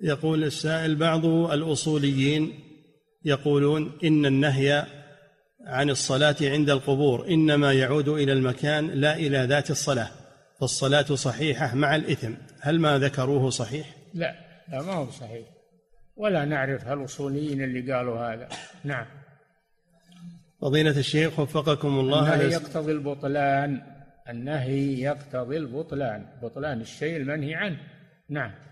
يقول السائل بعض الاصوليين يقولون ان النهي عن الصلاه عند القبور انما يعود الى المكان لا الى ذات الصلاه فالصلاه صحيحه مع الاثم هل ما ذكروه صحيح؟ لا لا ما هو صحيح ولا نعرف هالاصوليين اللي قالوا هذا نعم فضيلة الشيخ وفقكم الله النهي يقتضي البطلان النهي يقتضي البطلان بطلان الشيء المنهي عنه نعم